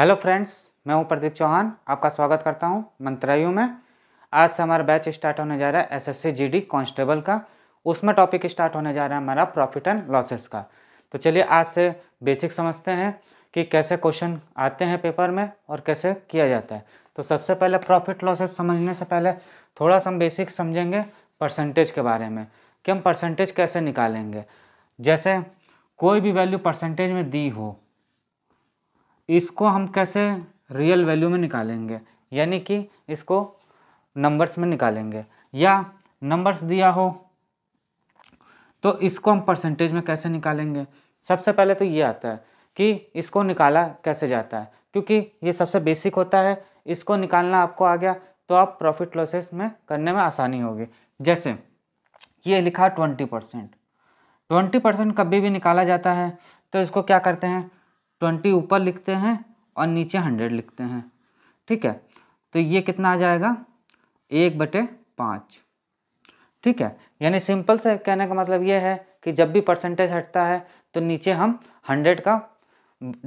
hello friends मैं हूं प्रदीप चौहान आपका स्वागत करता हूं मंत्रायु में आज से हमारा बैच स्टार्ट होने जा रहा है एसएससी जीडी कांस्टेबल का उसमें टॉपिक स्टार्ट होने जा रहा है हमारा प्रॉफिट एंड लॉसेस का तो चलिए आज से बेसिक समझते हैं कि कैसे क्वेश्चन आते हैं पेपर में और कैसे किया जाता है तो सबसे पहले प्रॉफिट लॉसेस समझने से पहले थोड़ा सा हम बेसिक समझेंगे परसेंटेज के बारे में कि हम परसेंटेज कैसे निकालेंगे जैसे कोई भी वैल्यू परसेंटेज में दी हो इसको हम कैसे रियल वैल्यू में निकालेंगे यानी कि इसको नंबर्स में निकालेंगे या नंबर्स दिया हो तो इसको हम परसेंटेज में कैसे निकालेंगे सबसे पहले तो ये आता है कि इसको निकाला कैसे जाता है क्योंकि ये सबसे बेसिक होता है इसको निकालना आपको आ गया तो आप प्रॉफिट लॉसेस में करने में आसानी होगी जैसे ये लिखा ट्वेंटी परसेंट ट्वेंटी परसेंट कभी भी निकाला जाता है तो इसको क्या करते हैं ट्वेंटी ऊपर लिखते हैं और नीचे हंड्रेड लिखते हैं ठीक है तो ये कितना आ जाएगा एक बटे पाँच ठीक है यानी सिंपल से कहने का मतलब ये है कि जब भी परसेंटेज हटता है तो नीचे हम हंड्रेड का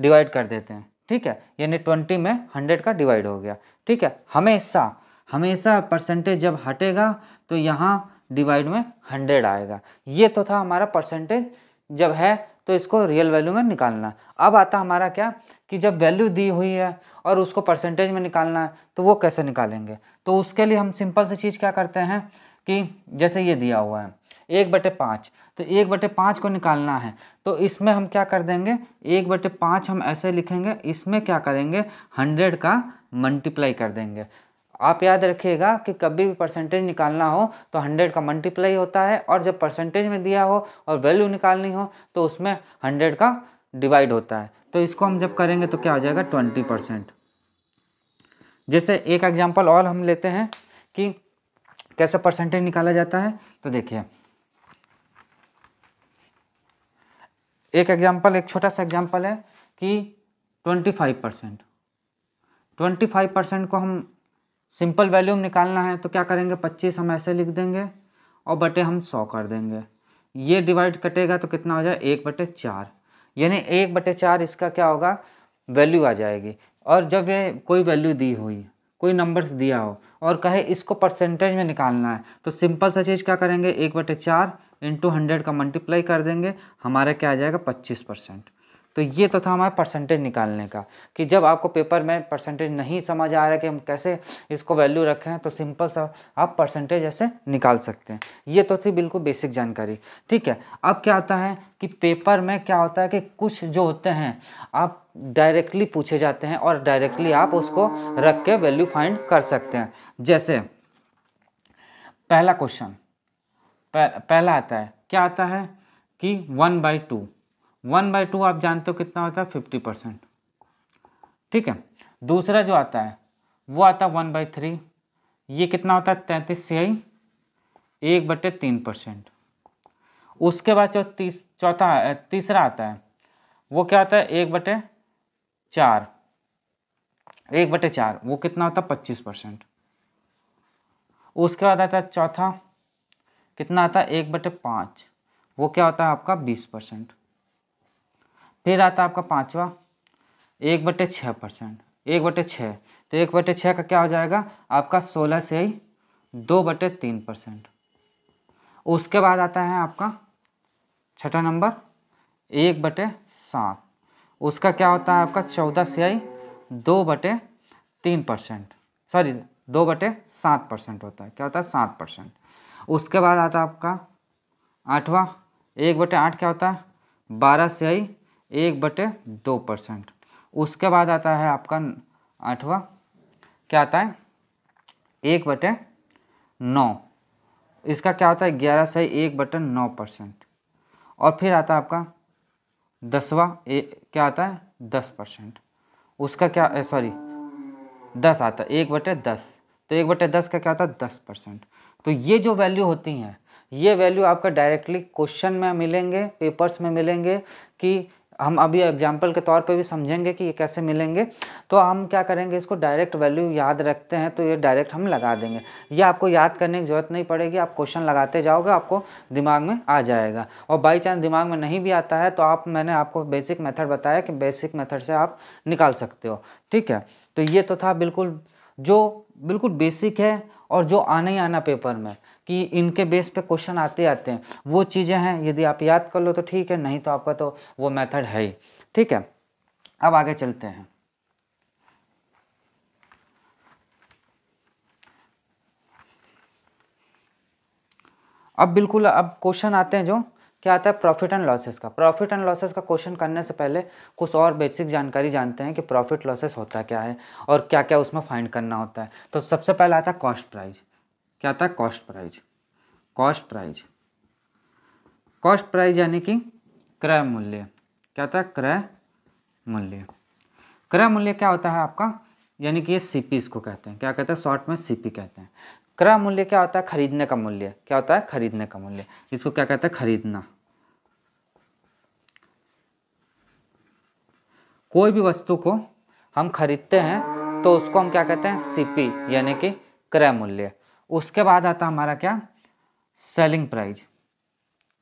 डिवाइड कर देते हैं ठीक है यानी ट्वेंटी में हंड्रेड का डिवाइड हो गया ठीक है हमेशा हमेशा परसेंटेज जब हटेगा तो यहाँ डिवाइड में हंड्रेड आएगा ये तो था हमारा परसेंटेज जब है तो इसको रियल वैल्यू में निकालना अब आता हमारा क्या कि जब वैल्यू दी हुई है और उसको परसेंटेज में निकालना है तो वो कैसे निकालेंगे तो उसके लिए हम सिंपल सी चीज़ क्या करते हैं कि जैसे ये दिया हुआ है एक बटे पाँच तो एक बटे पाँच को निकालना है तो इसमें हम क्या कर देंगे एक बटे पाँच हम ऐसे लिखेंगे इसमें क्या करेंगे हंड्रेड का मल्टीप्लाई कर देंगे आप याद रखिएगा कि कभी भी परसेंटेज निकालना हो तो हंड्रेड का मल्टीप्लाई होता है और जब परसेंटेज में दिया हो और वैल्यू निकालनी हो तो उसमें हंड्रेड का डिवाइड होता है तो इसको हम जब करेंगे तो क्या हो जाएगा ट्वेंटी परसेंट जैसे एक एग्जाम्पल और हम लेते हैं कि कैसे परसेंटेज निकाला जाता है तो देखिए एक एग्जाम्पल एक छोटा सा एग्जाम्पल है कि twenty five percent twenty five percent को हम सिंपल वैल्यूम निकालना है तो क्या करेंगे पच्चीस हम ऐसे लिख देंगे और बटे हम सौ कर देंगे ये डिवाइड कटेगा तो कितना हो जाए एक बटे चार यानी एक बटे चार इसका क्या होगा वैल्यू आ जाएगी और जब ये कोई वैल्यू दी हुई कोई नंबर्स दिया हो और कहे इसको परसेंटेज में निकालना है तो सिंपल सा चीज़ क्या करेंगे एक बटे चार इंटू हंड्रेड का मल्टीप्लाई कर देंगे हमारा क्या आ जाएगा पच्चीस परसेंट तो ये तो था हमारा परसेंटेज निकालने का कि जब आपको पेपर में परसेंटेज नहीं समझ आ रहा कि हम कैसे इसको वैल्यू रखें तो सिंपल सा आप परसेंटेज ऐसे निकाल सकते हैं ये तो थी बिल्कुल बेसिक जानकारी ठीक है अब क्या होता है कि पेपर में क्या होता है कि कुछ जो होते हैं आप डायरेक्टली पूछे जाते हैं और डायरेक्टली आप उसको रख के वैल्यू फाइंड कर सकते हैं जैसे पहला क्वेश्चन पह, पहला आता है क्या आता है कि one by two one by two आप जानते हो कितना होता है फिफ्टी परसेंट ठीक है दूसरा जो आता है वो आता है वन बाई थ्री ये कितना होता है तैंतीस आई एक बटे तीन परसेंट उसके बाद जो तीस चौथा तीसरा आता है वो क्या होता है एक बटे चार एक बटे चार वो कितना होता है पच्चीस परसेंट उसके बाद आता है चौथा कितना आता है एक बटे पाँच वो क्या होता है आपका बीस परसेंट फिर आता है आपका पाँचवा एक बटे छः परसेंट एक बटे छः तो एक बटे छः का क्या हो जाएगा आपका सोलह से ही दो बटे तीन परसेंट उसके बाद आता है आपका छठा नंबर एक बटे सात उसका क्या होता है आपका चौदह से आई दो बटे तीन परसेंट सॉरी दो बटे सात परसेंट होता है क्या होता है सात परसेंट उसके बाद आता है आपका आठवा एक बटे आठ क्या होता है बारह से आई एक बटे दो परसेंट उसके बाद आता है आपका आठवा क्या आता है एक बटे नौ इसका क्या होता है ग्यारह से एक बटे नौ परसेंट और फिर आता है आपका दसवा क्या आता है दस परसेंट उसका क्या सॉरी दस आता है एक बटे दस तो एक बटे दस का क्या होता है दस परसेंट तो ये जो वैल्यू होती हैं ये वैल्यू आपका डायरेक्टली क्वेश्चन में मिलेंगे पेपर्स में मिलेंगे कि हम अभी एग्जाम्पल के तौर पर भी समझेंगे कि ये कैसे मिलेंगे तो हम क्या करेंगे इसको डायरेक्ट वैल्यू याद रखते हैं तो ये डायरेक्ट हम लगा देंगे ये आपको याद करने की ज़रूरत नहीं पड़ेगी आप क्वेश्चन लगाते जाओगे आपको दिमाग में आ जाएगा और बाई चांस दिमाग में नहीं भी आता है तो आप मैंने आपको बेसिक मेथड बताया कि बेसिक मेथड से आप निकाल सकते हो ठीक है तो ये तो था बिल्कुल जो बिल्कुल बेसिक है और जो आना ही आना पेपर में कि इनके बेस पे क्वेश्चन आते आते हैं वो चीज़ें हैं यदि आप याद कर लो तो ठीक है नहीं तो आपका तो वो मेथड है ही ठीक है अब आगे चलते हैं अब बिल्कुल अब क्वेश्चन आते हैं जो क्या आता है प्रॉफिट एंड लॉसेस का प्रॉफिट एंड लॉसेस का क्वेश्चन करने से पहले कुछ और बेसिक जानकारी जानते हैं कि प्रॉफिट लॉसेस होता क्या है और क्या क्या उसमें फाइंड करना होता है तो सबसे पहले आता है कॉस्ट प्राइस क्या आता है cost price cost price cost price यानी कि क्रय मूल्य क्या होता है क्रय मूल्य क्रय मूल्य क्या होता है आपका यानी कि ये सीपी इसको कहते हैं क्या कहते हैं शॉर्ट में सीपी कहते हैं क्रय मूल्य क्या होता है खरीदने का मूल्य क्या होता है खरीदने का मूल्य इसको क्या कहते हैं खरीदना कोई भी वस्तु को हम खरीदते हैं तो उसको हम क्या कहते हैं सीपी यानी कि क्रय मूल्य उसके बाद आता हमारा क्या सेलिंग प्राइज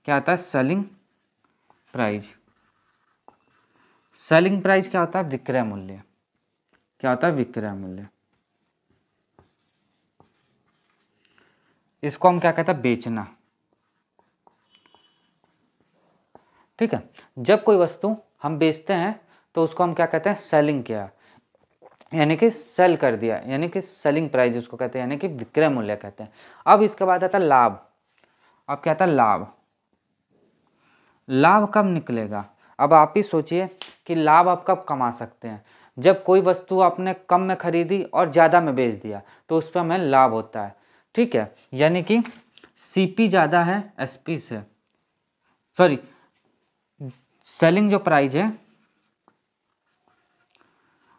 क्या आता है सेलिंग प्राइज सेलिंग प्राइस क्या होता है विक्रय मूल्य क्या होता है विक्रय मूल्य इसको हम क्या कहते हैं बेचना ठीक है जब कोई वस्तु हम बेचते हैं तो उसको हम क्या कहते हैं सेलिंग किया यानी कि सेल कर दिया यानी कि सेलिंग प्राइस उसको कहते हैं यानी कि विक्रय मूल्य कहते हैं अब इसके बाद आता लाभ अब क्या आता है लाभ लाभ कब निकलेगा अब आप ही सोचिए कि लाभ आप कब कमा सकते हैं जब कोई वस्तु आपने कम में खरीदी और ज़्यादा में बेच दिया तो उस पर हमें लाभ होता है ठीक है यानी कि सी ज़्यादा है एस से सॉरी सेलिंग जो प्राइस है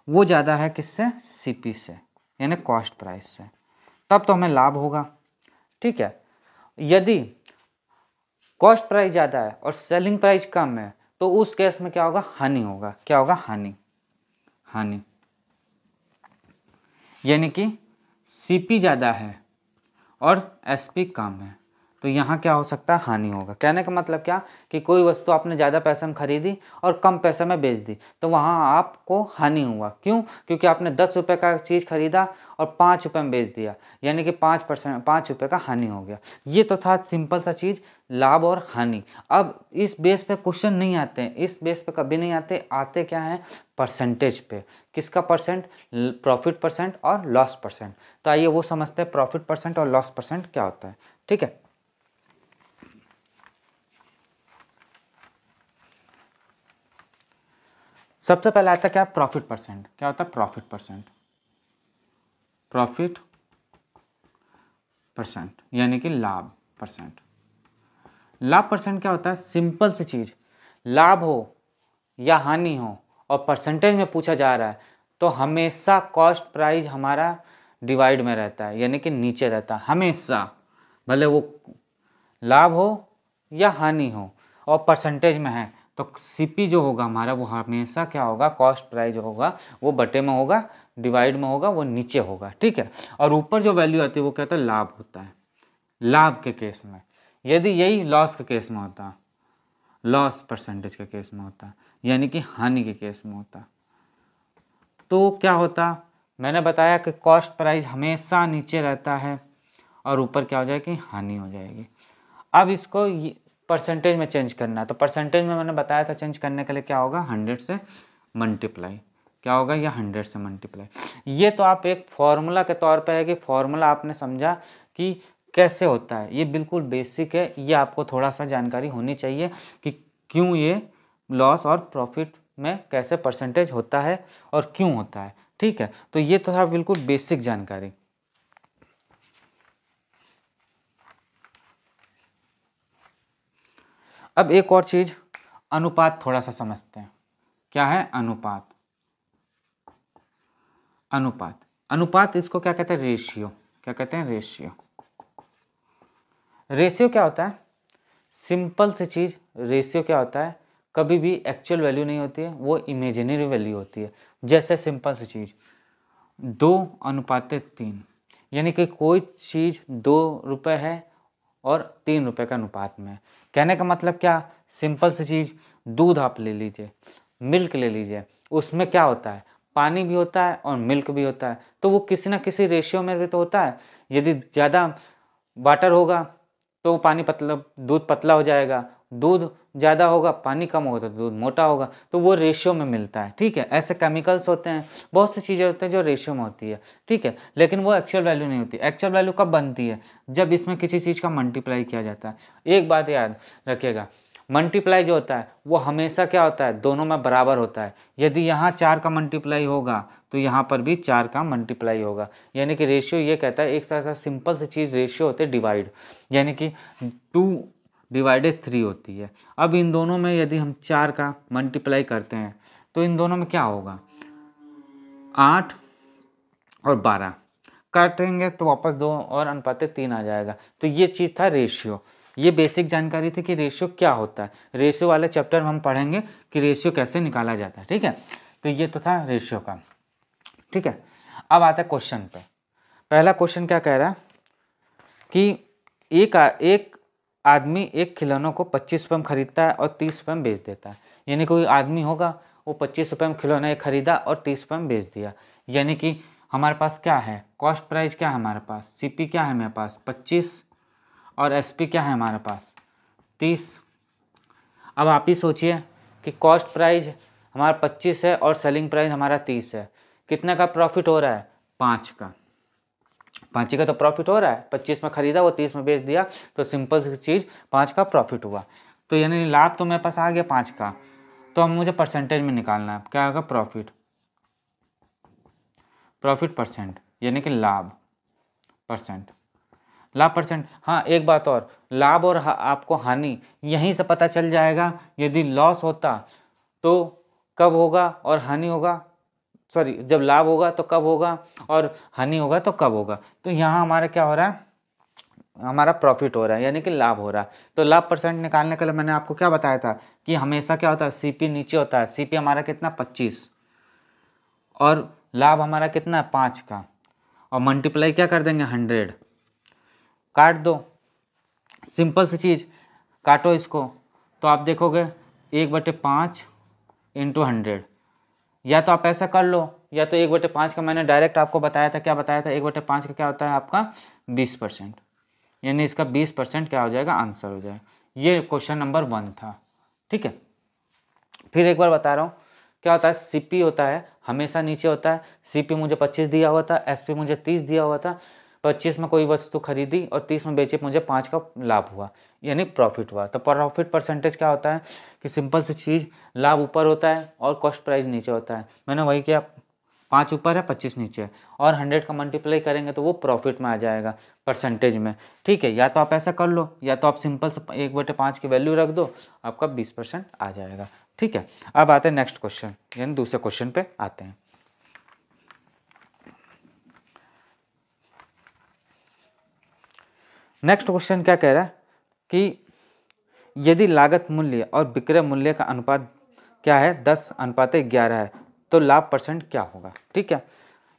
वो ज़्यादा है किससे सीपी से यानी कॉस्ट प्राइस से तब तो हमें लाभ होगा ठीक है यदि कॉस्ट प्राइस ज़्यादा है और सेलिंग प्राइस कम है तो उस केस में क्या होगा हानि होगा क्या होगा हानि हानि यानी कि सीपी ज़्यादा है और एसपी कम है तो यहाँ क्या हो सकता है हानि होगा कहने का मतलब क्या कि कोई वस्तु आपने ज़्यादा पैसे में खरीदी और कम पैसे में बेच दी तो वहाँ आपको हानि हुआ क्यों क्योंकि आपने दस रुपये का चीज़ खरीदा और पाँच रुपये में बेच दिया यानी कि पाँच परसेंट पाँच रुपये का हानि हो गया ये तो था सिंपल सा चीज़ लाभ और हानि अब इस बेस पे क्वेश्चन नहीं आते हैं इस बेस पे कभी नहीं आते आते क्या हैं परसेंटेज पे किसका परसेंट प्रॉफिट परसेंट और लॉस परसेंट तो आइए वो समझते हैं प्रॉफिट परसेंट और लॉस परसेंट क्या होता है ठीक है सबसे पहले आता है क्या प्रॉफिट परसेंट क्या होता है प्रॉफिट परसेंट प्रॉफिट परसेंट यानी कि लाभ परसेंट लाभ परसेंट क्या होता है सिंपल सी चीज़ लाभ हो या हानि हो और परसेंटेज में पूछा जा रहा है तो हमेशा कॉस्ट प्राइस हमारा डिवाइड में रहता है यानी कि नीचे रहता है हमेशा भले वो लाभ हो या हानि हो और परसेंटेज में है तो सी जो होगा हमारा वो हमेशा क्या होगा कॉस्ट प्राइस होगा वो बटे में होगा डिवाइड में होगा वो नीचे होगा ठीक है और ऊपर जो वैल्यू आती है वो क्या होता है लाभ होता है लाभ के केस में यदि यही लॉस के केस में होता लॉस परसेंटेज के केस में होता यानी कि हानि के केस में होता तो क्या होता मैंने बताया कि कॉस्ट प्राइस हमेशा नीचे रहता है और ऊपर क्या हो जाएगी हानि हो जाएगी अब इसको परसेंटेज में चेंज करना है तो परसेंटेज में मैंने बताया था चेंज करने के लिए क्या होगा हंड्रेड से मल्टीप्लाई क्या होगा ये हंड्रेड से मल्टीप्लाई ये तो आप एक फॉर्मूला के तौर पे है कि फॉर्मूला आपने समझा कि कैसे होता है ये बिल्कुल बेसिक है ये आपको थोड़ा सा जानकारी होनी चाहिए कि क्यों ये लॉस और प्रॉफिट में कैसे परसेंटेज होता है और क्यों होता है ठीक है तो ये तो था बिल्कुल बेसिक जानकारी अब एक और चीज़ अनुपात थोड़ा सा समझते हैं क्या है अनुपात अनुपात अनुपात इसको क्या कहते हैं रेशियो क्या कहते हैं रेशियो रेशियो क्या होता है सिंपल सी चीज़ रेशियो क्या होता है कभी भी एक्चुअल वैल्यू नहीं होती है वो इमेजिनरी वैल्यू होती है जैसे सिंपल सी चीज़ दो अनुपात तीन यानी कि कोई चीज़ दो रुपए है और तीन रुपये के अनुपात में है कहने का मतलब क्या सिंपल सी चीज़ दूध आप ले लीजिए मिल्क ले लीजिए उसमें क्या होता है पानी भी होता है और मिल्क भी होता है तो वो किसी ना किसी रेशियो में भी तो होता है यदि ज़्यादा वाटर होगा तो पानी पतला दूध पतला हो जाएगा दूध ज़्यादा होगा पानी कम होगा तो दूध मोटा होगा तो वो रेशियो में मिलता है ठीक है ऐसे केमिकल्स होते हैं बहुत सी चीज़ें होती हैं जो रेशियो में होती है ठीक है लेकिन वो एक्चुअल वैल्यू नहीं होती एक्चुअल वैल्यू कब बनती है जब इसमें किसी चीज़ का मल्टीप्लाई किया जाता है एक बात याद रखिएगा मल्टीप्लाई जो होता है वो हमेशा क्या होता है दोनों में बराबर होता है यदि यहाँ चार का मल्टीप्लाई होगा तो यहाँ पर भी चार का मल्टीप्लाई होगा यानी कि रेशियो ये कहता है एक तरह सिंपल सी चीज़ रेशियो होते डिवाइड यानी कि टू डिवाइडेड थ्री होती है अब इन दोनों में यदि हम चार का मल्टीप्लाई करते हैं तो इन दोनों में क्या होगा आठ और बारह काटेंगे तो वापस दो और अनुपातें तीन आ जाएगा तो ये चीज़ था रेशियो ये बेसिक जानकारी थी कि रेशियो क्या होता है रेशियो वाले चैप्टर में हम पढ़ेंगे कि रेशियो कैसे निकाला जाता है ठीक है तो ये तो था रेशियो का ठीक है अब आता है क्वेश्चन पे पहला क्वेश्चन क्या कह रहा है कि एक एक आदमी एक खिलौनों को पच्चीस रुपये में ख़रीदता है और तीस रुपये में बेच देता है यानी कोई आदमी होगा वो पच्चीस रुपये में खिलौना ख़रीदा और तीस रुपये में बेच दिया यानी कि हमारे पास क्या है कॉस्ट प्राइस क्या है हमारे पास सीपी क्या है मेरे पास पच्चीस और एसपी क्या है हमारे पास तीस अब आप ही सोचिए कि कॉस्ट प्राइस हमारा पच्चीस है और सेलिंग प्राइस हमारा तीस है कितने का प्रॉफिट हो रहा है पाँच का पाँच का तो प्रॉफिट हो रहा है पच्चीस में खरीदा वो तीस में बेच दिया तो सिंपल सी चीज़ पाँच का प्रॉफिट हुआ तो यानी लाभ तो मेरे पास आ गया पाँच का तो अब मुझे परसेंटेज में निकालना है क्या होगा प्रॉफिट प्रॉफिट परसेंट यानी कि लाभ परसेंट लाभ परसेंट हाँ एक बात और लाभ और हा, आपको हानि यहीं से पता चल जाएगा यदि लॉस होता तो कब होगा और हानि होगा सॉरी जब लाभ होगा तो कब होगा और हानि होगा तो कब होगा तो यहाँ हमारा क्या हो रहा है हमारा प्रॉफिट हो रहा है यानी कि लाभ हो रहा है तो लाभ परसेंट निकालने के लिए मैंने आपको क्या बताया था कि हमेशा क्या होता है सीपी नीचे होता है सीपी हमारा कितना पच्चीस और लाभ हमारा कितना है पाँच का और मल्टीप्लाई क्या कर देंगे हंड्रेड काट दो सिंपल सी चीज़ काटो इसको तो आप देखोगे एक बटे पाँच इंटू हंड्रेड या तो आप ऐसा कर लो या तो एक बटे पाँच का मैंने डायरेक्ट आपको बताया था क्या बताया था एक बटे पाँच का क्या होता है आपका बीस परसेंट यानी इसका बीस परसेंट क्या हो जाएगा आंसर हो जाएगा ये क्वेश्चन नंबर वन था ठीक है फिर एक बार बता रहा हूँ क्या होता है सीपी होता है हमेशा नीचे होता है सीपी मुझे पच्चीस दिया हुआ था एस मुझे तीस दिया हुआ था पच्चीस में कोई वस्तु खरीदी और तीस में बेची मुझे पाँच का लाभ हुआ यानी प्रॉफिट हुआ तो प्रॉफिट परसेंटेज क्या होता है कि सिंपल सी चीज़ लाभ ऊपर होता है और कॉस्ट प्राइस नीचे होता है मैंने वही किया पाँच ऊपर है पच्चीस नीचे और हंड्रेड का मल्टीप्लाई करेंगे तो वो प्रॉफिट में आ जाएगा परसेंटेज में ठीक है या तो आप ऐसा कर लो या तो आप सिंपल से एक बटे पाँच की वैल्यू रख दो आपका बीस परसेंट आ जाएगा ठीक है अब आते हैं नेक्स्ट क्वेश्चन यानी दूसरे क्वेश्चन पे आते हैं नेक्स्ट क्वेश्चन क्या कह रहा है कि यदि लागत मूल्य और विक्रय मूल्य का अनुपात क्या है दस अनुपात ग्यारह है तो लाभ परसेंट क्या होगा ठीक है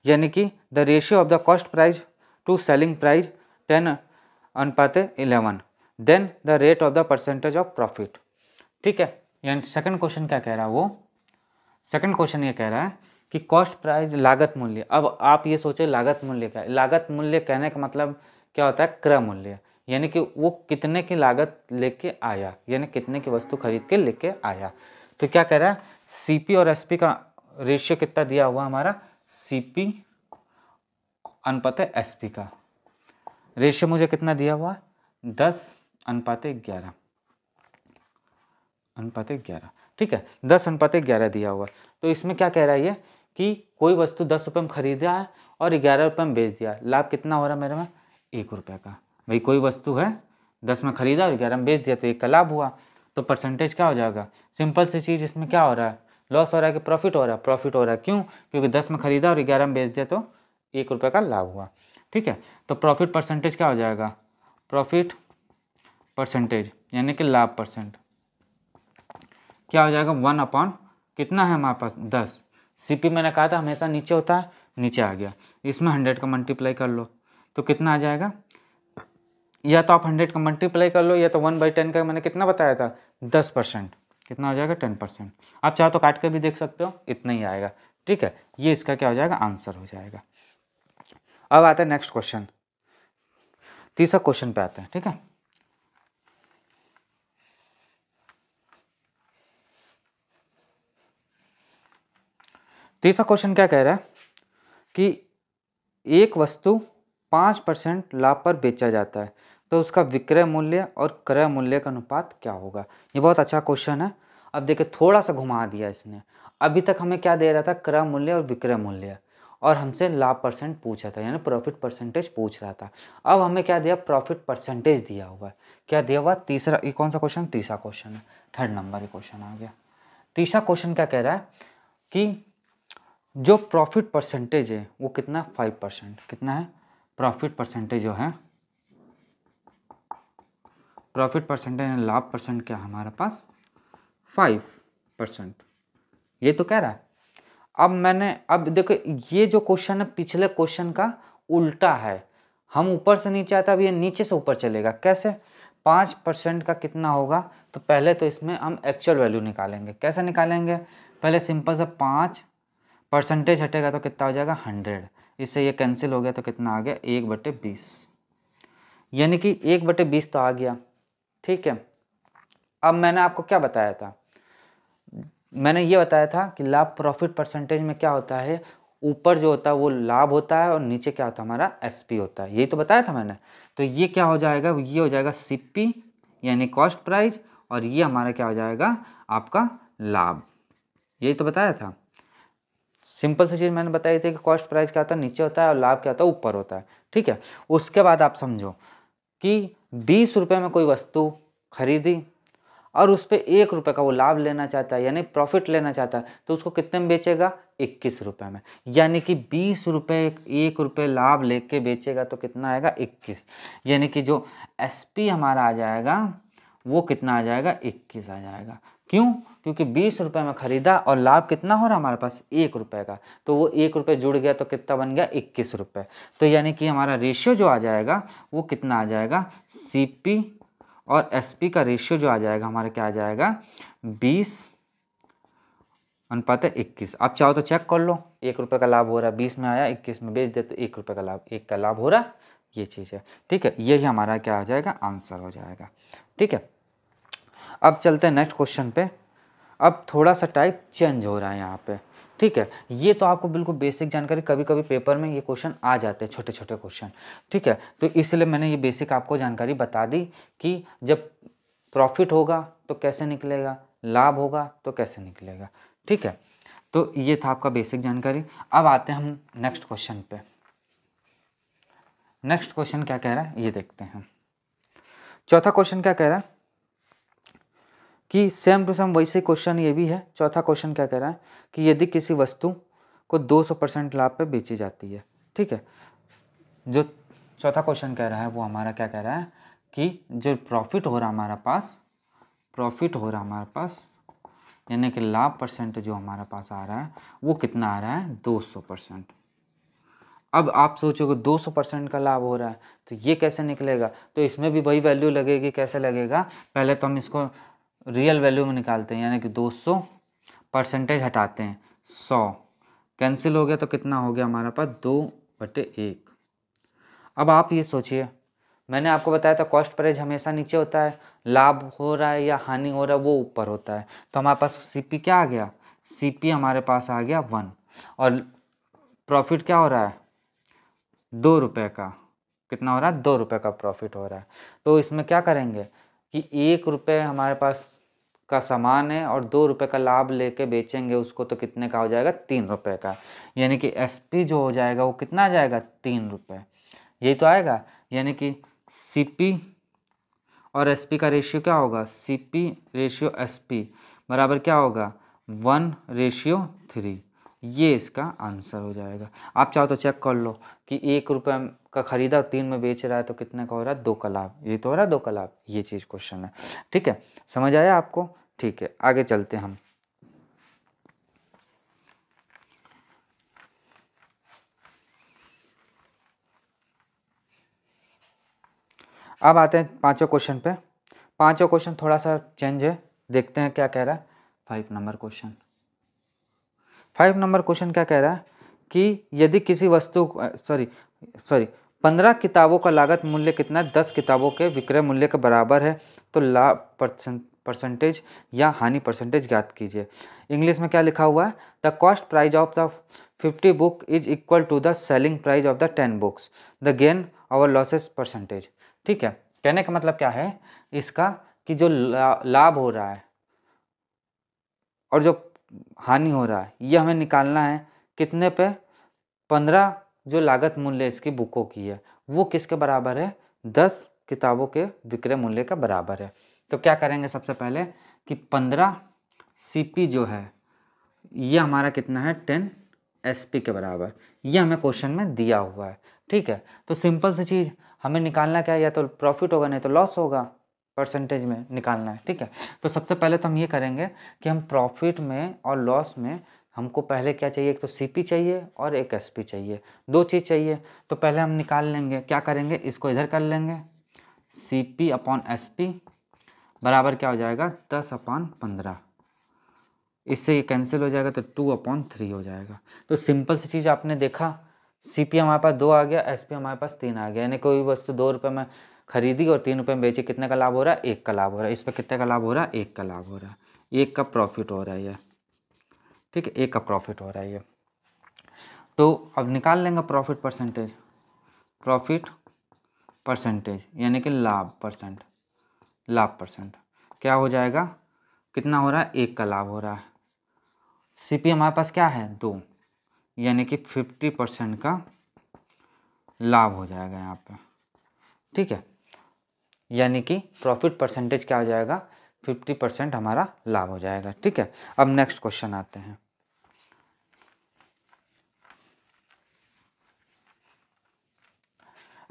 यानी कि the ratio of the cost price to selling price ten अनुपात eleven then the rate of the percentage of profit ठीक है यानी सेकंड क्वेश्चन क्या कह रहा है वो सेकंड क्वेश्चन ये कह रहा है कि कॉस्ट प्राइज लागत मूल्य अब आप ये सोचे लागत मूल्य क्या लागत मूल्य कहने का मतलब क्या होता है क्रय मूल्य यानी कि वो कितने की लागत लेके आया यानी कितने की वस्तु खरीद के लेके आया तो क्या कह रहा है सीपी और एसपी का रेशियो कितना दिया हुआ हमारा सीपी अनुपात है एसपी का रेशियो मुझे कितना दिया हुआ दस अनुपात ग्यारह अनुपात ग्यारह ठीक है दस अनुपात ग्यारह दिया हुआ तो इसमें क्या कह रहा है ये कि कोई वस्तु दस रुपये में खरीदा है और ग्यारह रुपये में बेच दिया लाभ कितना हो रहा है मेरे में एक रुपये का भाई कोई वस्तु है दस में ख़रीदा और ग्यारह में बेच दिया तो एक का लाभ हुआ तो परसेंटेज क्या हो जाएगा सिंपल सी चीज़ इसमें क्या हो रहा है लॉस हो रहा है कि प्रॉफिट हो रहा है प्रॉफिट हो रहा है क्यों क्योंकि दस में ख़रीदा और ग्यारह में बेच दिया तो एक रुपये का लाभ हुआ ठीक है तो प्रॉफिट परसेंटेज क्या हो जाएगा प्रॉफिट परसेंटेज यानी कि लाभ परसेंट क्या हो जाएगा वन अपॉन कितना है हमारे पास दस सी मैंने कहा था हमेशा नीचे होता है नीचे आ गया इसमें हंड्रेड का मल्टीप्लाई कर लो तो कितना आ जाएगा या तो आप हंड्रेड का मल्टीप्लाई कर लो या तो वन बाई टेन का मैंने कितना बताया था दस परसेंट कितना हो जाएगा टेन परसेंट आप चाहो तो काट कर भी देख सकते हो इतना ही आएगा ठीक है ये इसका क्या हो जाएगा आंसर हो जाएगा अब आता है नेक्स्ट क्वेश्चन तीसरा क्वेश्चन पे आते हैं ठीक है तीसरा क्वेश्चन क्या कह रहा है कि एक वस्तु पाँच परसेंट लाभ पर बेचा जाता है तो उसका विक्रय मूल्य और क्रय मूल्य का अनुपात क्या होगा ये बहुत अच्छा क्वेश्चन है अब देखिए थोड़ा सा घुमा दिया इसने अभी तक हमें क्या दे रहा था क्रय मूल्य और विक्रय मूल्य और हमसे लाभ परसेंट पूछा था यानी प्रॉफिट परसेंटेज पूछ रहा था अब हमें क्या दिया प्रॉफिट परसेंटेज दिया हुआ है क्या दिया हुआ तीसरा ये कौन सा क्वेश्चन तीसरा क्वेश्चन है थर्ड नंबर क्वेश्चन आ गया तीसरा क्वेश्चन क्या कह रहा है कि जो प्रॉफिट परसेंटेज है वो कितना फाइव परसेंट कितना है प्रॉफिट परसेंटेज जो है प्रॉफिट परसेंटेज लाभ परसेंट क्या हमारे पास फाइव परसेंट ये तो कह रहा है अब मैंने अब देखो ये जो क्वेश्चन है पिछले क्वेश्चन का उल्टा है हम ऊपर से नीचे आता अब ये नीचे से ऊपर चलेगा कैसे पाँच परसेंट का कितना होगा तो पहले तो इसमें हम एक्चुअल वैल्यू निकालेंगे कैसे निकालेंगे पहले सिंपल सा पाँच परसेंटेज हटेगा तो कितना हो जाएगा हंड्रेड इससे ये कैंसिल हो गया तो कितना आ गया एक बटे बीस यानी कि एक बटे बीस तो आ गया ठीक है अब मैंने आपको क्या बताया था मैंने ये बताया था कि लाभ प्रॉफिट परसेंटेज में क्या होता है ऊपर जो होता है वो लाभ होता है और नीचे क्या होता है हमारा एसपी होता है यही तो बताया था मैंने तो ये क्या हो जाएगा ये हो जाएगा सीपी यानी कॉस्ट प्राइस और ये हमारा क्या हो जाएगा आपका लाभ यही तो बताया था सिंपल सी चीज़ मैंने बताई थी कि कॉस्ट प्राइस क्या होता है नीचे होता है और लाभ क्या होता है ऊपर होता है ठीक है उसके बाद आप समझो कि बीस रुपये में कोई वस्तु खरीदी और उस पर एक रुपये का वो लाभ लेना चाहता है यानी प्रॉफिट लेना चाहता है तो उसको कितने में बेचेगा इक्कीस रुपये में यानी कि बीस रुपये एक रुपये लाभ लेके बेचेगा तो कितना आएगा इक्कीस यानी कि जो एसपी हमारा आ जाएगा वो कितना आ जाएगा इक्कीस आ जाएगा क्यों क्योंकि बीस रुपये में ख़रीदा और लाभ कितना हो रहा हमारे पास एक रुपये का तो वो एक रुपये जुड़ गया तो कितना बन गया इक्कीस रुपये तो यानी कि हमारा रेशियो जो आ जाएगा वो कितना आ जाएगा सी पी और एस पी का रेशियो जो आ जाएगा हमारा क्या आ जाएगा बीस अनुपात है इक्कीस आप चाहो तो चेक कर लो एक रुपये का लाभ हो रहा है बीस में आया इक्कीस में बेच दे तो एक रुपये का लाभ एक का लाभ हो रहा है ये चीज़ है ठीक है यही हमारा क्या हो जाएगा आंसर हो जाएगा ठीक है अब चलते हैं नेक्स्ट क्वेश्चन पे अब थोड़ा सा टाइप चेंज हो रहा है यहाँ पे ठीक है ये तो आपको बिल्कुल बेसिक जानकारी कभी कभी पेपर में ये क्वेश्चन आ जाते हैं छोटे छोटे क्वेश्चन ठीक है तो इसलिए मैंने ये बेसिक आपको जानकारी बता दी कि जब प्रॉफिट होगा तो कैसे निकलेगा लाभ होगा तो कैसे निकलेगा ठीक है तो ये था आपका बेसिक जानकारी अब आते हैं हम नेक्स्ट क्वेश्चन पे नेक्स्ट क्वेश्चन क्या कह रहा है ये देखते हैं चौथा क्वेश्चन क्या कह रहा है कि सेम टू सेम वैसे क्वेश्चन ये भी है चौथा क्वेश्चन क्या कह रहा है कि यदि किसी वस्तु को 200 परसेंट लाभ पे बेची जाती है ठीक है जो चौथा क्वेश्चन कह रहा है वो हमारा क्या कह रहा है कि जो प्रॉफिट हो रहा हमारा पास प्रॉफिट हो रहा हमारे पास यानी कि लाभ परसेंट जो हमारे पास आ रहा है वो कितना आ रहा है 200 परसेंट अब आप सोचोगे 200 परसेंट का लाभ हो रहा है तो ये कैसे निकलेगा तो इसमें भी वही वैल्यू लगेगी कैसे लगेगा पहले तो हम इसको रियल वैल्यू में निकालते हैं यानी कि 200 परसेंटेज हटाते हैं 100 कैंसिल हो गया तो कितना हो गया हमारे पास दो बटे एक अब आप ये सोचिए मैंने आपको बताया था कॉस्ट परेज हमेशा नीचे होता है लाभ हो रहा है या हानि हो रहा है वो ऊपर होता है तो हमारे पास सी क्या आ गया सी हमारे पास आ गया वन और प्रॉफिट क्या हो रहा है दो रुपये का कितना हो रहा है दो रुपये का प्रॉफिट हो रहा है तो इसमें क्या करेंगे कि एक रुपये हमारे पास का सामान है और दो रुपये का लाभ लेके बेचेंगे उसको तो कितने का हो जाएगा तीन रुपये का यानी कि एस पी जो हो जाएगा वो कितना जाएगा तीन रुपये यही तो आएगा यानी कि सी पी और एस पी का रेशियो क्या होगा C P ratio S P बराबर क्या होगा वन रेशियो थ्री ये इसका आंसर हो जाएगा आप चाहो तो चेक कर लो कि एक रुपये का खरीदा तीन में बेच रहा है तो कितने का हो रहा है दो का लाभ ये तो हो रहा है दो का लाभ ये चीज़ क्वेश्चन है ठीक है समझ आया आपको ठीक है आगे चलते हम अब आते हैं पांचों क्वेश्चन पे पांचों क्वेश्चन थोड़ा सा चेंज है देखते हैं क्या कह रहा है five number question five number question क्या कह रहा है कि यदि किसी वस्तु सॉरी सॉरी पंद्रह किताबों का लागत मूल्य कितना है दस किताबों के विक्रय मूल्य के बराबर है तो लाभ परसेंटेज या हानि परसेंटेज ज्ञात कीजिए इंग्लिश में क्या लिखा हुआ है the cost price of the fifty book is equal to the selling price of the ten books the gain और लॉसेस परसेंटेज ठीक है कहने का मतलब क्या है इसका कि जो लाभ हो रहा है और जो हानि हो रहा है ये हमें निकालना है कितने पे पंद्रह जो लागत मूल्य इसकी बुकों की है वो किसके बराबर है दस किताबों के विक्रय मूल्य के बराबर है तो क्या करेंगे सबसे पहले कि पंद्रह सी जो है ये हमारा कितना है टेन एस के बराबर ये हमें क्वेश्चन में दिया हुआ है ठीक है तो सिंपल सी चीज़ हमें निकालना क्या है या तो प्रॉफिट होगा नहीं तो लॉस होगा परसेंटेज में निकालना है ठीक है तो सबसे पहले तो हम ये करेंगे कि हम प्रॉफिट में और लॉस में हमको पहले क्या चाहिए एक तो सी चाहिए और एक एस चाहिए दो चीज़ चाहिए तो पहले हम निकाल लेंगे क्या करेंगे इसको इधर कर लेंगे C P upon S P बराबर क्या हो जाएगा दस अपॉन पंद्रह इससे ये कैंसिल हो जाएगा तो टू अपॉन थ्री हो जाएगा तो सिंपल सी चीज़ आपने देखा सी पी हमारे पास दो आ गया एस पी हमारे पास तीन आ गया यानी कोई वस्तु तो दो रुपये में खरीदी और तीन रुपये में बेची कितने का लाभ हो रहा है एक का लाभ हो रहा है इस पर कितने का लाभ हो रहा है एक का लाभ हो रहा है एक का प्रॉफिट हो रहा है यह ठीक है एक का प्रॉफिट हो रहा है ये तो अब निकाल लेंगे प्रॉफिट परसेंटेज प्रॉफिट परसेंटेज यानी कि लाभ परसेंट लाभ परसेंट क्या हो जाएगा कितना हो रहा है एक का लाभ हो रहा है सी पी हमारे पास क्या है दो यानी कि फिफ्टी परसेंट का लाभ हो जाएगा यहाँ पे ठीक है यानी कि प्रॉफिट परसेंटेज क्या हो जाएगा फिफ्टी परसेंट हमारा लाभ हो जाएगा ठीक है अब नेक्स्ट क्वेश्चन आते हैं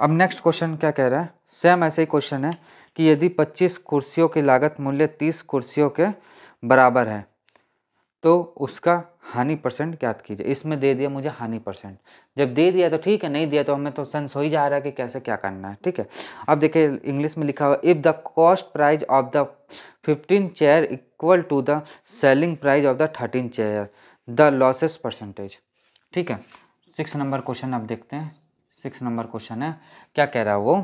अब नेक्स्ट क्वेश्चन क्या कह रहा है सेम ऐसे ही क्वेश्चन है कि यदि 25 कुर्सियों की लागत मूल्य 30 कुर्सियों के बराबर है तो उसका हानि परसेंट ज्ञात कीजिए इसमें दे दिया मुझे हानि परसेंट जब दे दिया तो ठीक है नहीं दिया तो हमें तो सेंस हो ही जा रहा है कि कैसे क्या करना है ठीक है अब देखिए इंग्लिश में लिखा हुआ if the cost price of the fifteen chair equal to the selling price of the thirteen chair the losses percentage ठीक है सिक्स नंबर क्वेश्चन आप देखते हैं सिक्स नंबर क्वेश्चन है क्या कह रहा है वो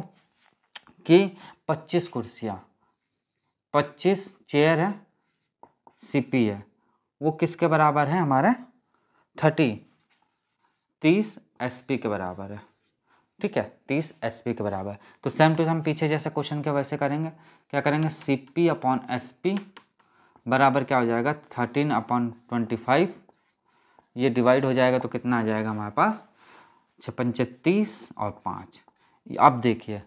कि पच्चीस कुर्सियाँ पच्चीस चेयर है सीपी है वो किसके बराबर है हमारे थर्टी तीस एसपी के बराबर है ठीक है तीस एस पी के बराबर तो सेम टू सेम पीछे जैसे क्वेश्चन के वैसे करेंगे क्या करेंगे C P upon S P बराबर क्या हो जाएगा थर्टीन अपॉन ट्वेंटी फाइव ये डिवाइड हो जाएगा तो कितना आ जाएगा हमारे पास छप्पन छत्तीस और पाँच अब देखिए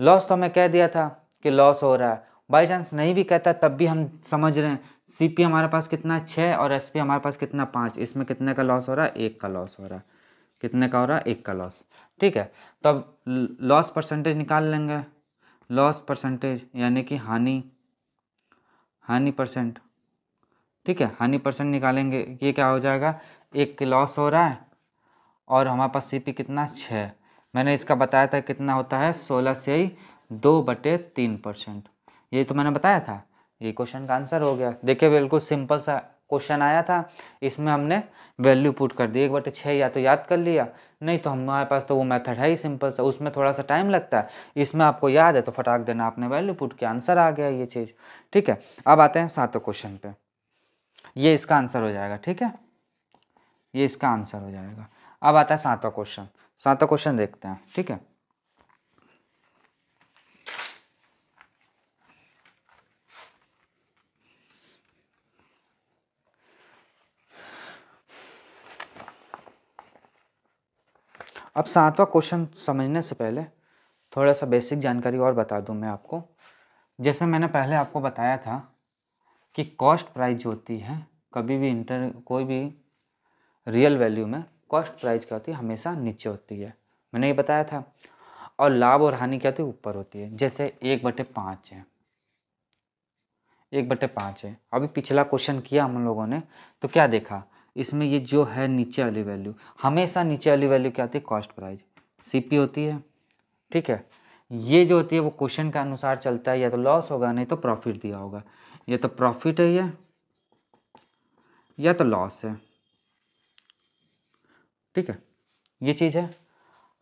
लॉस तो हमें कह दिया था कि लॉस हो रहा है बाई चांस नहीं भी कहता तब भी हम समझ रहे हैं सी पी हमारे पास कितना छः और एस पी हमारे पास कितना पाँच इसमें कितने का लॉस हो रहा है एक का लॉस हो रहा है कितने का हो रहा है एक का लॉस ठीक है तो अब लॉस परसेंटेज निकाल लेंगे लॉस परसेंटेज यानी कि हानि हानि परसेंट ठीक है हानि परसेंट निकालेंगे ये क्या हो जाएगा एक लॉस हो रहा है और हमारे पास सी पी कितना छः मैंने इसका बताया था कितना होता है सोलह से ही दो बटे तीन परसेंट ये तो मैंने बताया था ये क्वेश्चन का आंसर हो गया देखिए बिल्कुल सिंपल सा क्वेश्चन आया था इसमें हमने वैल्यू पुट कर दी एक बटे छः या तो याद कर लिया नहीं तो हमारे पास तो वो मेथड है ही सिंपल सा उसमें थोड़ा सा टाइम लगता है इसमें आपको याद है तो फटाक देना आपने वैल्यू पुट किया आंसर आ गया ये चीज़ ठीक है अब आते हैं सातों क्वेश्चन पे ये इसका आंसर हो जाएगा ठीक है ये इसका आंसर हो जाएगा अब आता है सातवा क्वेश्चन सातवा क्वेश्चन देखते हैं ठीक है अब सातवां क्वेश्चन समझने से पहले थोड़ा सा बेसिक जानकारी और बता दूं मैं आपको जैसे मैंने पहले आपको बताया था कि कॉस्ट प्राइस जो होती है कभी भी इंटर कोई भी रियल वैल्यू में कॉस्ट प्राइस क्या होती है हमेशा नीचे होती है मैंने ये बताया था और लाभ और हानि क्या होती है ऊपर होती है जैसे एक बटे पाँच है एक बटे पाँच है अभी पिछला क्वेश्चन किया हम लोगों ने तो क्या देखा इसमें ये जो है नीचे वाली वैल्यू हमेशा नीचे वाली वैल्यू क्या होती है कॉस्ट प्राइज सी होती है ठीक है ये जो होती है वो क्वेश्चन के अनुसार चलता है या तो लॉस होगा नहीं तो प्रॉफिट दिया होगा या तो प्रॉफिट है या तो लॉस है ठीक है ये चीज़ है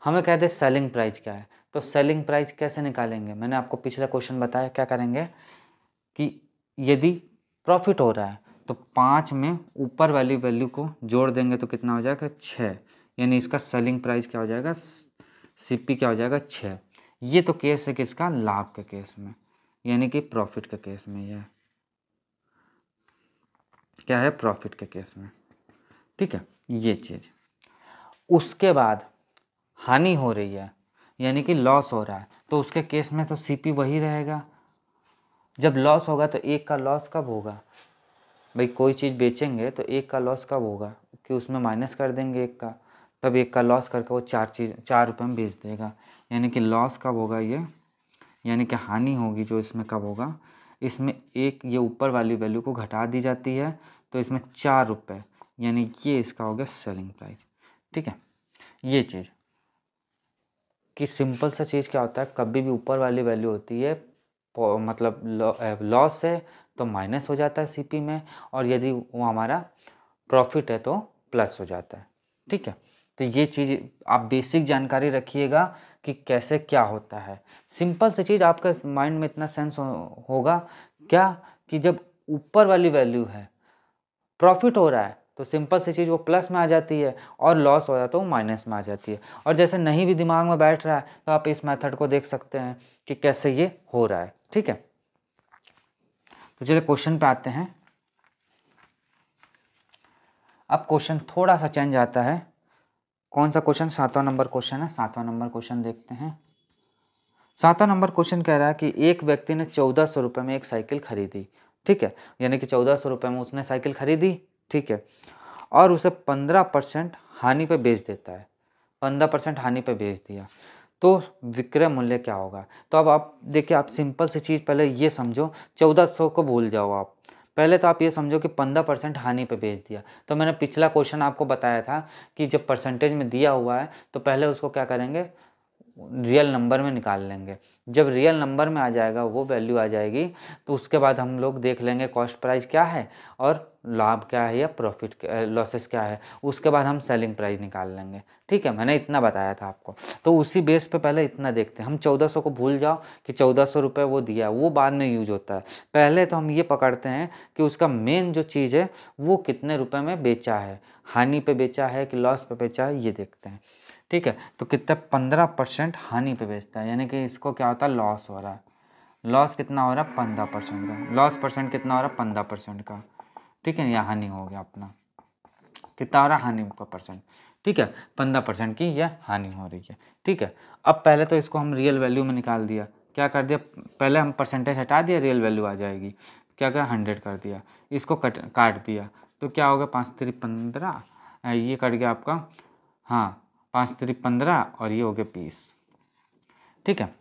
हमें कहते हैं सेलिंग प्राइस क्या है तो सेलिंग प्राइस कैसे निकालेंगे मैंने आपको पिछला क्वेश्चन बताया क्या करेंगे कि यदि प्रॉफिट हो रहा है तो पाँच में ऊपर वाली वैल्यू को जोड़ देंगे तो कितना हो जाएगा छः यानी इसका सेलिंग प्राइस क्या हो जाएगा सी क्या हो जाएगा छः ये तो केस है किसका लाभ के केस में यानी कि प्रॉफिट के केस में यह क्या है प्रॉफिट के केस में ठीक है ये चीज़ उसके बाद हानि हो रही है यानी कि लॉस हो रहा है तो उसके केस में तो सीपी वही रहेगा जब लॉस होगा तो एक का लॉस कब होगा भाई कोई चीज़ बेचेंगे तो एक का लॉस कब होगा कि उसमें माइनस कर देंगे एक का तब एक का लॉस करके वो चार चीज चार रुपये में बेच देगा यानी कि लॉस कब होगा ये यानी कि हानि होगी जो इसमें कब होगा इसमें एक ये ऊपर वाली वैल्यू को घटा दी जाती है तो इसमें चार रुपये यानी ये इसका हो गया सेलिंग प्राइस ठीक है ये चीज़ कि सिंपल सा चीज़ क्या होता है कभी भी ऊपर वाली वैल्यू होती है मतलब लॉस है तो माइनस हो जाता है सीपी में और यदि वो हमारा प्रॉफिट है तो प्लस हो जाता है ठीक है तो ये चीज़ आप बेसिक जानकारी रखिएगा कि कैसे क्या होता है सिंपल सी चीज़ आपका माइंड में इतना सेंस हो, होगा क्या कि जब ऊपर वाली वैल्यू है प्रॉफिट हो रहा है तो सिंपल सी चीज़ वो प्लस में आ जाती है और लॉस हो जाता है वो माइनस में आ जाती है और जैसे नहीं भी दिमाग में बैठ रहा है तो आप इस मेथड को देख सकते हैं कि कैसे ये हो रहा है ठीक है तो चलिए क्वेश्चन पे आते हैं अब क्वेश्चन थोड़ा सा चेंज आता है कौन सा क्वेश्चन सातवां नंबर क्वेश्चन है सातवां नंबर क्वेश्चन देखते हैं सातवां नंबर क्वेश्चन कह रहा है कि एक व्यक्ति ने चौदह सौ रुपये में एक साइकिल खरीदी ठीक है यानी कि चौदह सौ रुपये में उसने साइकिल खरीदी ठीक है और उसे पंद्रह परसेंट हानि पर बेच देता है पंद्रह परसेंट हानि पर बेच दिया तो विक्रय मूल्य क्या होगा तो अब आप देखिए आप सिंपल सी चीज़ पहले ये समझो चौदह सौ को भूल जाओ आप पहले तो आप ये समझो कि पंद्रह परसेंट हानि पर बेच दिया तो मैंने पिछला क्वेश्चन आपको बताया था कि जब परसेंटेज में दिया हुआ है तो पहले उसको क्या करेंगे रियल नंबर में निकाल लेंगे जब रियल नंबर में आ जाएगा वो वैल्यू आ जाएगी तो उसके बाद हम लोग देख लेंगे कॉस्ट प्राइस क्या है और लाभ क्या है या प्रॉफिट लॉसेस क्या है उसके बाद हम सेलिंग प्राइस निकाल लेंगे ठीक है मैंने इतना बताया था आपको तो उसी बेस पे पहले इतना देखते हैं हम चौदह सौ को भूल जाओ कि चौदह सौ रुपये वो दिया वो बाद में यूज होता है पहले तो हम ये पकड़ते हैं कि उसका मेन जो चीज़ है वो कितने रुपये में बेचा है हानि पे बेचा है कि लॉस पे बेचा है ये देखते हैं ठीक है तो कितना पंद्रह परसेंट हानि पे बेचता है यानी कि इसको क्या होता है लॉस हो रहा है लॉस कितना हो रहा है पंद्रह परसेंट का लॉस परसेंट कितना हो रहा है पंद्रह परसेंट का ठीक है यह हानि हो गया अपना कितना हो रहा है हानि का परसेंट ठीक है पंद्रह परसेंट की यह हानि हो रही है ठीक है अब पहले तो इसको हम रियल वैल्यू में निकाल दिया क्या कर दिया पहले हम परसेंटेज हटा दिया रियल वैल्यू आ जाएगी क्या क्या हंड्रेड कर दिया इसको कट काट दिया तो क्या हो गया पाँच तीन पंद्रह ये कट गया आपका हाँ पाँच तरी पंद्रह और ये हो गया बीस ठीक है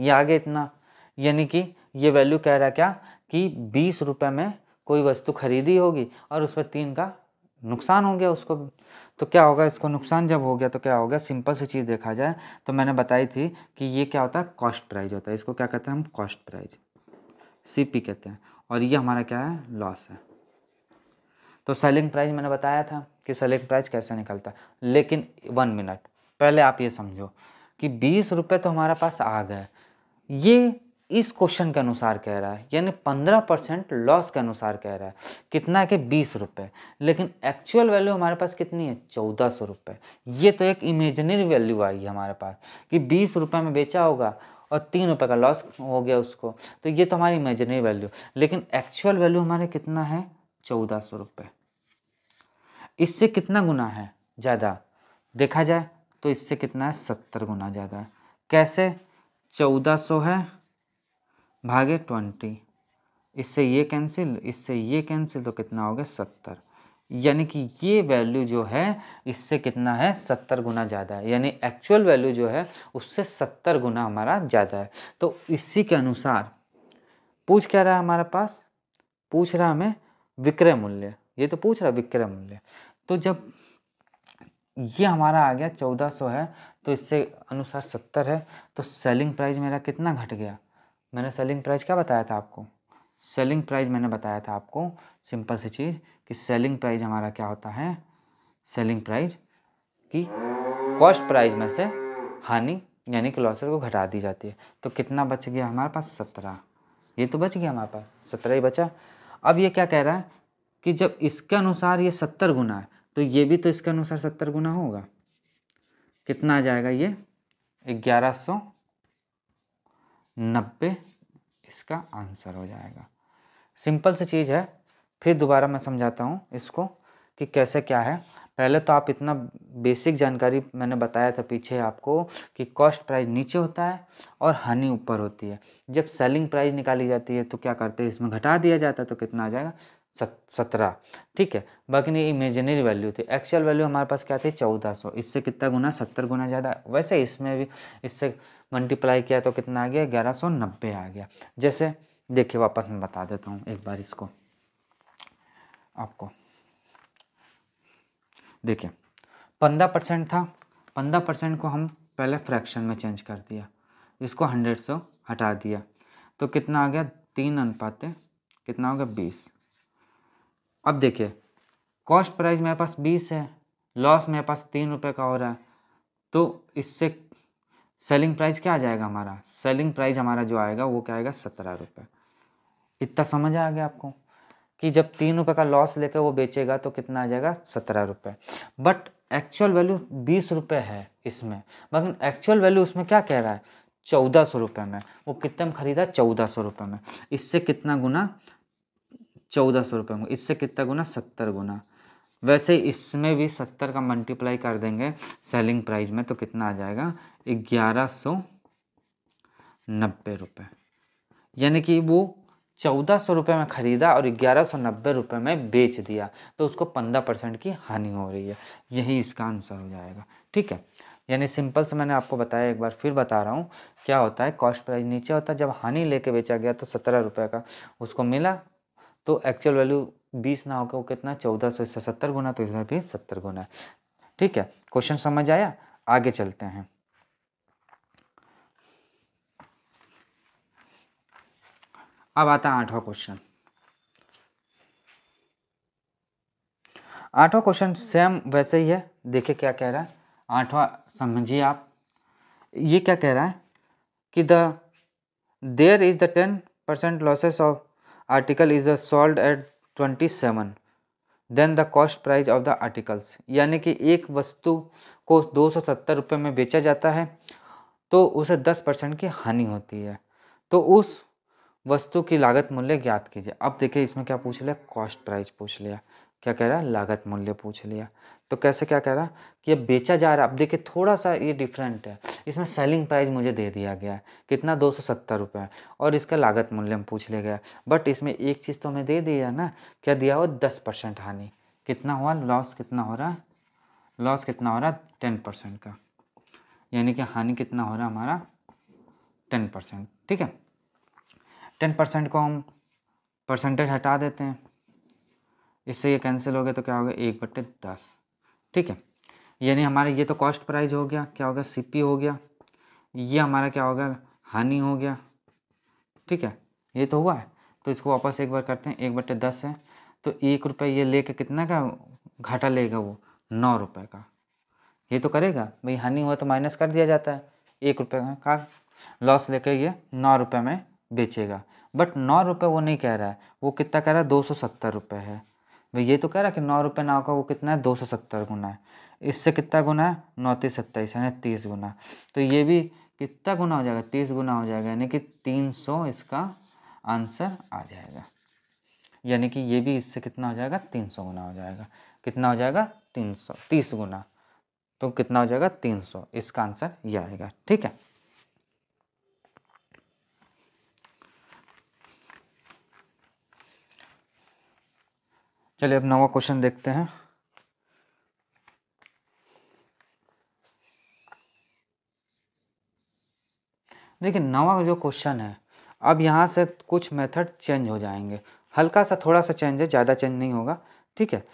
ये आगे इतना यानी कि ये वैल्यू कह रहा क्या कि बीस रुपये में कोई वस्तु खरीदी होगी और उस पर तीन का नुकसान हो गया उसको तो क्या होगा इसको नुकसान जब हो गया तो क्या होगा सिंपल सी चीज़ देखा जाए तो मैंने बताई थी कि ये क्या होता है कॉस्ट प्राइज होता है इसको क्या कहते हैं हम कॉस्ट प्राइज सी कहते हैं और ये हमारा क्या है लॉस है तो सेलिंग प्राइस मैंने बताया था कि सेलिंग प्राइस कैसे निकलता है लेकिन वन मिनट पहले आप ये समझो कि बीस रुपये तो हमारे पास आ गए ये इस क्वेश्चन के अनुसार कह रहा है यानी पंद्रह परसेंट लॉस के अनुसार कह रहा है कितना है कि बीस रुपये लेकिन एक्चुअल वैल्यू हमारे पास कितनी है चौदह सौ रुपये ये तो एक इमेजनरी वैल्यू आई है हमारे पास कि बीस रुपये में बेचा होगा और तीन रुपये का लॉस हो गया उसको तो ये तो हमारी इमेजनरी वैल्यू लेकिन एक्चुअल वैल्यू हमारे कितना है चौदह सौ रुपये इससे कितना गुना है ज़्यादा देखा जाए तो इससे कितना है सत्तर गुना ज़्यादा है कैसे चौदह सौ है भागे ट्वेंटी इससे ये कैंसिल इससे ये कैंसिल तो कितना हो गया सत्तर यानी कि ये वैल्यू जो है इससे कितना है सत्तर गुना ज़्यादा है यानी एक्चुअल वैल्यू जो है उससे सत्तर गुना हमारा ज़्यादा है तो इसी के अनुसार पूछ क्या रहा है हमारे पास पूछ रहा हमें विक्रय मूल्य ये तो पूछ रहा विक्रय मूल्य तो जब ये हमारा आ गया चौदह सौ है तो इससे अनुसार सत्तर है तो सेलिंग प्राइस मेरा कितना घट गया मैंने सेलिंग प्राइस क्या बताया था आपको सेलिंग प्राइस मैंने बताया था आपको सिंपल सी चीज़ कि सेलिंग प्राइस हमारा क्या होता है सेलिंग प्राइस की कॉस्ट प्राइस में से हानि यानी कि लॉसेस को घटा दी जाती है तो कितना बच गया हमारे पास सत्रह ये तो बच गया हमारे पास सत्रह ही बचा अब ये क्या कह रहा है कि जब इसके अनुसार ये सत्तर गुना है तो ये भी तो इसके अनुसार सत्तर गुना होगा कितना आ जाएगा ये ग्यारह सौ नब्बे इसका आंसर हो जाएगा सिंपल सी चीज़ है फिर दोबारा मैं समझाता हूँ इसको कि कैसे क्या है पहले तो आप इतना बेसिक जानकारी मैंने बताया था पीछे आपको कि कॉस्ट प्राइस नीचे होता है और हानि ऊपर होती है जब सेलिंग प्राइस निकाली जाती है तो क्या करते हैं इसमें घटा दिया जाता है तो कितना आ जाएगा सत्रह ठीक है बाकी नहीं इमेजनरी वैल्यू थी एक्चुअल वैल्यू हमारे पास क्या थी चौदह सौ इससे कितना गुना सत्तर गुना ज़्यादा वैसे इसमें भी इससे मल्टीप्लाई किया तो कितना आ गया ग्यारह सौ नब्बे आ गया जैसे देखिए वापस मैं बता देता हूँ एक बार इसको आपको देखिए पंद्रह परसेंट था पंद्रह परसेंट को हम पहले फ्रैक्शन में चेंज कर दिया इसको हंड्रेड से हटा दिया तो कितना आ गया तीन अनुपातें कितना हो गया बीस अब देखिए कॉस्ट प्राइस मेरे पास बीस है लॉस मेरे पास तीन रुपये का हो रहा है तो इससे सेलिंग प्राइस क्या आ जाएगा हमारा सेलिंग प्राइस हमारा जो आएगा वो क्या आएगा सत्रह रुपये इतना समझ आ गया आपको कि जब तीन रुपये का लॉस लेकर वो बेचेगा तो कितना आ जाएगा सत्रह रुपये बट एक्चुअल वैल्यू बीस रुपये है इसमें मगर एक्चुअल वैल्यू उसमें क्या कह रहा है चौदह सौ रुपये में वो कितने में ख़रीदा चौदह सौ रुपये में इससे कितना गुना चौदह सौ रुपये होंगे इससे कितना गुना सत्तर गुना वैसे इसमें भी सत्तर का मल्टीप्लाई कर देंगे सेलिंग प्राइस में तो कितना आ जाएगा ग्यारह सौ नब्बे रुपये यानी कि वो चौदह सौ रुपये में ख़रीदा और ग्यारह सौ नब्बे रुपये में बेच दिया तो उसको पंद्रह परसेंट की हानि हो रही है यही इसका आंसर हो जाएगा ठीक है यानी सिंपल से मैंने आपको बताया एक बार फिर बता रहा हूँ क्या होता है कॉस्ट प्राइस नीचे होता है जब हानि लेके बेचा गया तो सत्रह रुपये का उसको मिला तो एक्चुअल वैल्यू बीस ना होकर वो कितना चौदह सौ इससे सत्तर गुना तो इसमें भी सत्तर गुना है ठीक है क्वेश्चन समझ आया आगे चलते हैं अब आता है आठवां क्वेश्चन आठवां क्वेश्चन सेम वैसे ही है देखिए क्या कह रहा है आठवां समझिए आप ये क्या कह रहा है कि the there is the ten percent losses of article is at twenty seven then the cost price of the articles यानी कि एक वस्तु को दो सौ सत्तर रुपये में बेचा जाता है तो उसे दस परसेंट की हानि होती है तो उस वस्तु की लागत मूल्य ज्ञात कीजिए अब देखिए इसमें क्या पूछ लिया कॉस्ट प्राइस पूछ लिया क्या कह रहा है लागत मूल्य पूछ लिया तो कैसे क्या कह रहा कि अब बेचा जा रहा है अब देखिए थोड़ा सा ये डिफरेंट है इसमें सेलिंग प्राइस मुझे दे दिया गया है कितना दो सौ सत्तर रुपये और इसका लागत मूल्य हम पूछ लिया गया बट इसमें एक चीज़ तो हमें दे दिया ना क्या दिया हुआ दस परसेंट हानि कितना हुआ लॉस कितना हो रहा है लॉस कितना हो रहा है टेन परसेंट का यानी कि हानि कितना हो रहा है हमारा टेन परसेंट ठीक है टेन परसेंट को हम परसेंटेज हटा देते हैं इससे ये कैंसिल हो गया तो क्या होगा एक बट्टे दस ठीक है यानी हमारा ये तो कॉस्ट प्राइस हो गया क्या हो गया सीपी हो गया ये हमारा क्या हो गया हानि हो गया ठीक है ये तो हुआ है तो इसको वापस एक बार करते हैं एक बटे दस है तो एक रुपये ये कर कितना का घाटा लेगा वो नौ रुपये का ये तो करेगा भाई हानि हुआ तो माइनस कर दिया जाता है एक रुपये का लॉस कर ये नौ रुपये में बेचेगा बट नौ रुपये वो नहीं कह रहा है वो कितना कह रहा है दो सौ सत्तर रुपये है वह ये तो कह रहा कि नौ रुपये नाव का वो कितना है दो सौ सत्तर गुना है इससे कितना गुना है नौतीस सत्ताईस यानी तीस गुना तो ये भी कितना गुना हो जाएगा तीस गुना हो जाएगा यानी कि तीन सौ इसका आंसर आ जाएगा यानी कि ये भी इससे कितना हो जाएगा तीन सौ गुना हो जाएगा कितना हो जाएगा तीन सौ तीस गुना तो कितना हो जाएगा तीन सौ इसका आंसर ये आएगा ठीक है चलिए अब नवा क्वेश्चन देखते हैं देखिए नवा जो क्वेश्चन है अब यहाँ से कुछ मेथड चेंज हो जाएंगे हल्का सा थोड़ा सा चेंज है ज़्यादा चेंज नहीं होगा ठीक है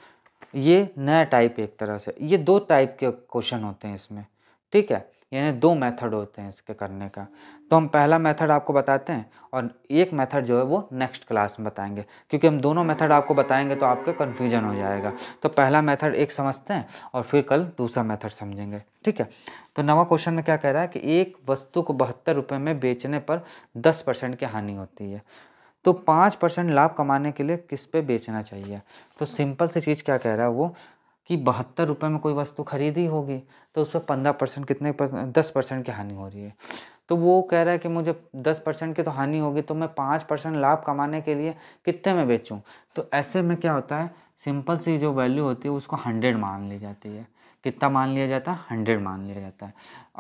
ये नया टाइप एक तरह से ये दो टाइप के क्वेश्चन होते हैं इसमें ठीक है यानी दो मेथड होते हैं इसके करने का तो हम पहला मेथड आपको बताते हैं और एक मेथड जो है वो नेक्स्ट क्लास में बताएंगे क्योंकि हम दोनों मेथड आपको बताएंगे तो आपका कन्फ्यूजन हो जाएगा तो पहला मेथड एक समझते हैं और फिर कल दूसरा मेथड समझेंगे ठीक है तो नवा क्वेश्चन में क्या कह रहा है कि एक वस्तु को बहत्तर रुपये में बेचने पर दस परसेंट की हानि होती है तो पाँच परसेंट लाभ कमाने के लिए किस पे बेचना चाहिए तो सिंपल सी चीज़ क्या कह रहा है वो कि बहत्तर रुपये में कोई वस्तु खरीदी होगी तो उस पर पंद्रह परसेंट कितने पर दस परसेंट की हानि हो रही है तो वो कह रहा है कि मुझे दस परसेंट की तो हानि होगी तो मैं पाँच परसेंट लाभ कमाने के लिए कितने में बेचूँ तो ऐसे में क्या होता है सिंपल सी जो वैल्यू होती है उसको हंड्रेड मान ली जाती है कितना मान लिया जाता है हंड्रेड मान लिया जाता है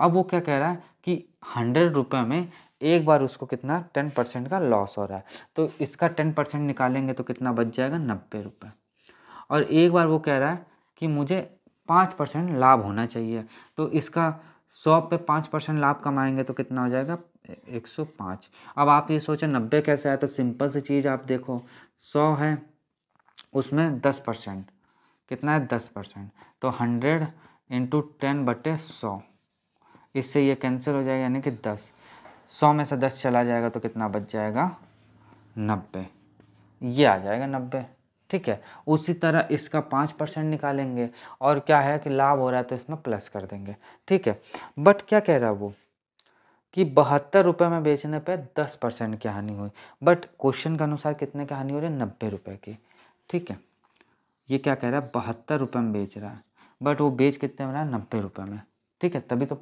अब वो क्या कह रहा है कि हंड्रेड रुपये में एक बार उसको कितना टेन परसेंट का लॉस हो रहा है तो इसका टेन परसेंट निकालेंगे तो कितना बच जाएगा नब्बे रुपये और एक बार वो कह रहा है कि मुझे पाँच परसेंट लाभ होना चाहिए तो इसका सौ पे पाँच परसेंट लाभ कमाएंगे तो कितना हो जाएगा एक सौ पाँच अब आप ये सोचें नब्बे कैसे आए तो सिंपल सी चीज़ आप देखो सौ है उसमें दस परसेंट कितना है दस परसेंट तो हंड्रेड इंटू टेन बटे सौ इससे ये कैंसिल हो जाएगा यानी कि दस सौ में से दस चला जाएगा तो कितना बच जाएगा नब्बे ये आ जाएगा नब्बे ठीक है उसी तरह इसका पाँच परसेंट निकालेंगे और क्या है कि लाभ हो रहा है तो इसमें प्लस कर देंगे ठीक है बट क्या कह रहा है वो कि बहत्तर रुपये में बेचने पे दस परसेंट की हानि हुई बट क्वेश्चन के अनुसार कितने की हानि हो रही है नब्बे रुपये की ठीक है ये क्या कह रहा है बहत्तर रुपये में बेच रहा है बट वो बेच कितने में रहा है नब्बे रुपये में ठीक है तभी तो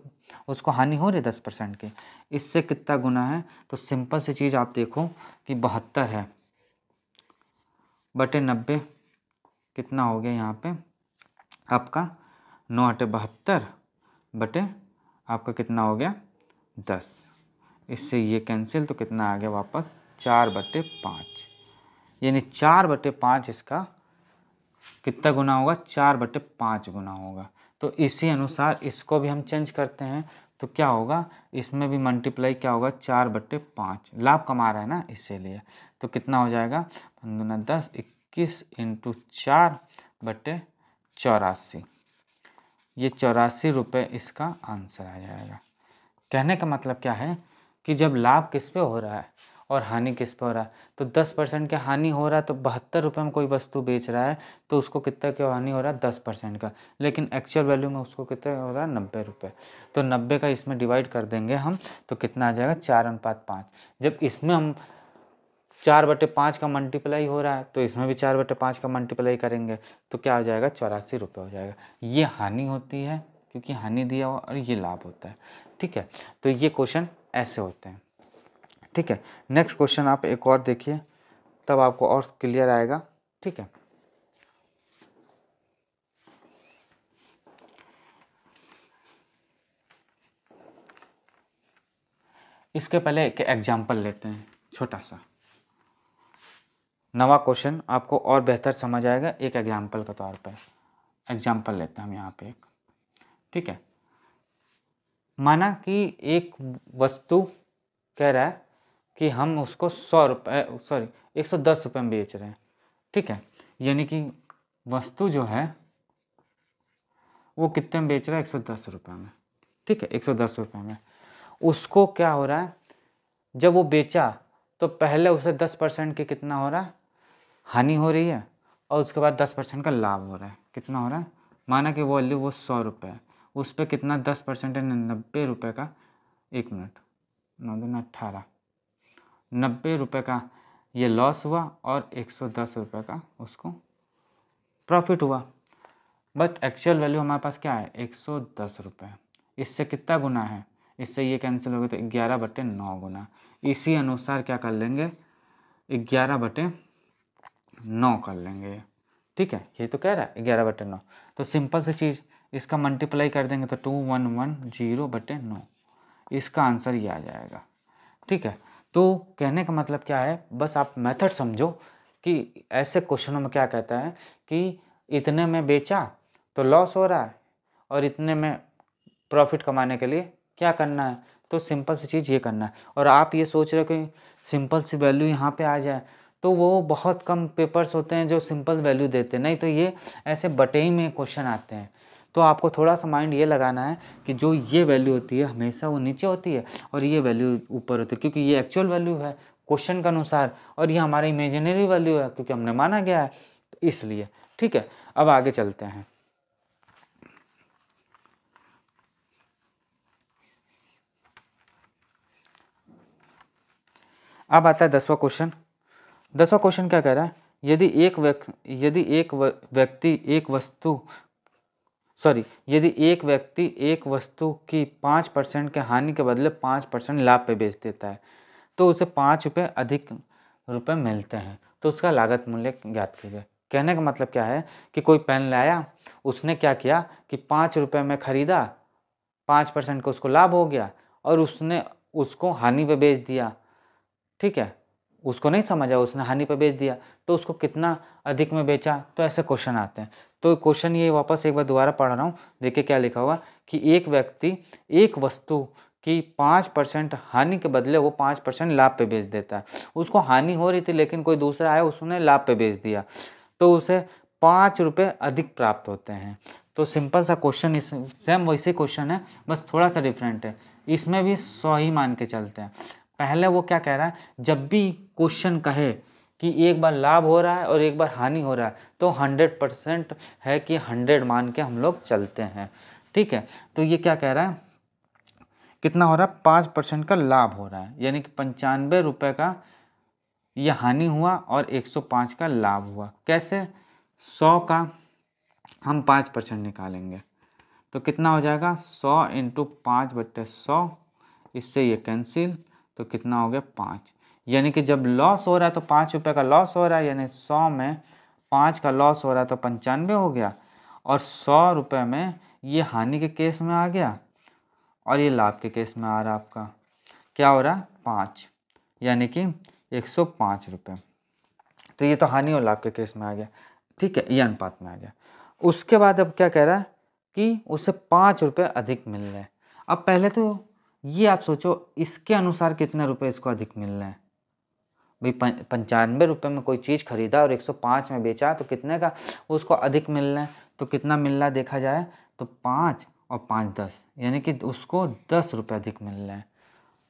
उसको हानि हो रही है दस परसेंट की इससे कितना गुना है तो सिंपल सी चीज़ आप देखो कि बहत्तर है बटे नब्बे कितना हो गया यहाँ पे आपका नौ अटे बहत्तर बटे आपका कितना हो गया दस इससे ये कैंसिल तो कितना आ गया वापस चार बटे पाँच यानी चार बटे पाँच इसका कितना गुना होगा चार बटे पाँच गुना होगा तो इसी अनुसार इसको भी हम चेंज करते हैं तो क्या होगा इसमें भी मल्टीप्लाई क्या होगा चार बटे पाँच लाभ कमा रहा है ना इसीलिए तो कितना हो जाएगा दुना दस इक्कीस इंटू चार बटे चौरासी ये चौरासी रुपये इसका आंसर आ जाएगा कहने का मतलब क्या है कि जब लाभ किस पे हो रहा है और हानि किस पे हो रहा है तो दस परसेंट का हानि हो रहा है तो बहत्तर रुपये में कोई वस्तु बेच रहा है तो उसको कितना की हानि हो रहा है दस परसेंट का लेकिन एक्चुअल वैल्यू में उसको कितना हो रहा है नब्बे रुपये तो नब्बे का इसमें डिवाइड कर देंगे हम तो कितना आ जाएगा चार अनुपात पाँच जब इसमें हम चार बटे पाँच का मल्टीप्लाई हो रहा है तो इसमें भी चार बटे पाँच का मल्टीप्लाई करेंगे तो क्या हो जाएगा चौरासी रुपये हो जाएगा ये हानि होती है क्योंकि हानि दिया हुआ और ये लाभ होता है ठीक है तो ये क्वेश्चन ऐसे होते हैं ठीक है नेक्स्ट क्वेश्चन आप एक और देखिए तब आपको और क्लियर आएगा ठीक है इसके पहले एक एग्जाम्पल लेते हैं छोटा सा नवा क्वेश्चन आपको और बेहतर समझ आएगा एक एग्जाम्पल के तौर पर एग्जाम्पल लेते हैं हम यहाँ पे एक ठीक है माना कि एक वस्तु कह रहा है कि हम उसको सौ रुपये सॉरी एक सौ दस रुपये में बेच रहे हैं ठीक है यानी कि वस्तु जो है वो कितने में बेच रहा है एक सौ दस रुपये में ठीक है एक सौ दस रुपये में उसको क्या हो रहा है जब वो बेचा तो पहले उसे दस परसेंट के कितना हो रहा है हानि हो रही है और उसके बाद दस परसेंट का लाभ हो रहा है कितना हो रहा है माना कि वैल्यू वो सौ रुपये है उस पर कितना दस परसेंट है नब्बे रुपये का एक मिनट नौ दिन अट्ठारह नब्बे रुपये का ये लॉस हुआ और एक सौ दस रुपये का उसको प्रॉफिट हुआ बट एक्चुअल वैल्यू हमारे पास क्या है एक सौ दस रुपये इससे कितना गुना है इससे ये कैंसिल हो गया तो ग्यारह बटे नौ गुना इसी अनुसार क्या कर लेंगे ग्यारह बटे नौ कर लेंगे ठीक है ये तो कह रहा है ग्यारह बटे नौ तो सिंपल सी चीज़ इसका मल्टीप्लाई कर देंगे तो टू वन वन जीरो बटे नौ इसका आंसर ये आ जाएगा ठीक है तो कहने का मतलब क्या है बस आप मेथड समझो कि ऐसे क्वेश्चनों में क्या कहता है कि इतने में बेचा तो लॉस हो रहा है और इतने में प्रॉफिट कमाने के लिए क्या करना है तो सिंपल सी चीज़ ये करना है और आप ये सोच रहे हो कि सिंपल सी वैल्यू यहाँ पे आ जाए तो वो बहुत कम पेपर्स होते हैं जो सिंपल वैल्यू देते हैं नहीं तो ये ऐसे बटे ही में क्वेश्चन आते हैं तो आपको थोड़ा सा माइंड ये लगाना है कि जो ये वैल्यू होती है हमेशा वो नीचे होती है और ये वैल्यू ऊपर होती है क्योंकि ये एक्चुअल वैल्यू है क्वेश्चन के अनुसार और ये हमारा इमेजिनरी वैल्यू है क्योंकि हमने माना गया है तो इसलिए ठीक है अब आगे चलते हैं अब आता है दसवा क्वेश्चन दसवा क्वेश्चन क्या कह रहा है यदि एक व्यक्ति यदि एक व्यक्ति एक वस्तु सॉरी यदि एक व्यक्ति एक वस्तु की पाँच परसेंट के हानि के बदले पाँच परसेंट लाभ पे बेच देता है तो उसे पाँच रुपये अधिक रुपए मिलते हैं तो उसका लागत मूल्य ज्ञात कीजिए कहने का मतलब क्या है कि कोई पेन लाया उसने क्या किया कि पाँच रुपये में ख़रीदा पाँच परसेंट का उसको लाभ हो गया और उसने उसको हानि पे बेच दिया ठीक है उसको नहीं समझा उसने हानि पर बेच दिया तो उसको कितना अधिक में बेचा तो ऐसे क्वेश्चन आते हैं तो क्वेश्चन ये वापस एक बार दोबारा पढ़ रहा हूँ देखिए क्या लिखा हुआ कि एक व्यक्ति एक वस्तु कि पाँच परसेंट हानि के बदले वो पाँच परसेंट लाभ पे बेच देता है उसको हानि हो रही थी लेकिन कोई दूसरा आया उसने लाभ पे बेच दिया तो उसे पाँच रुपये अधिक प्राप्त होते हैं तो सिंपल सा क्वेश्चन इस सेम वैसे क्वेश्चन है बस थोड़ा सा डिफरेंट है इसमें भी सौ ही मान के चलते हैं पहले वो क्या कह रहा है जब भी क्वेश्चन कहे कि एक बार लाभ हो रहा है और एक बार हानि हो रहा है तो हंड्रेड परसेंट है कि हंड्रेड मान के हम लोग चलते हैं ठीक है तो ये क्या कह रहा है कितना हो रहा है पाँच परसेंट का लाभ हो रहा है यानी कि पंचानवे रुपये का ये हानि हुआ और एक सौ पाँच का लाभ हुआ कैसे सौ का हम पाँच परसेंट निकालेंगे तो कितना हो जाएगा सौ इंटू पाँच बट्टे सौ इससे ये कैंसिल तो कितना हो गया पाँच यानी कि जब लॉस हो रहा है तो पाँच रुपये का लॉस हो रहा है यानी सौ में पाँच का लॉस हो रहा है तो पंचानवे हो गया और सौ रुपये में ये हानि के केस में आ गया और ये लाभ के केस में आ रहा आपका क्या हो रहा है पाँच यानी कि एक सौ पाँच रुपये तो ये तो हानि और लाभ के केस में आ गया ठीक है ये अनुपात में आ गया उसके बाद अब क्या कह रहा है कि उसे पाँच रुपये अधिक मिल रहे अब पहले तो ये आप सोचो इसके अनुसार कितने रुपए इसको अधिक मिल रहे हैं भाई पंचानवे रुपये में कोई चीज़ खरीदा और 105 में बेचा तो कितने का उसको अधिक मिल रहा है तो कितना मिल रहा देखा जाए तो पाँच और पाँच दस यानी कि उसको दस रुपये अधिक मिल रहे हैं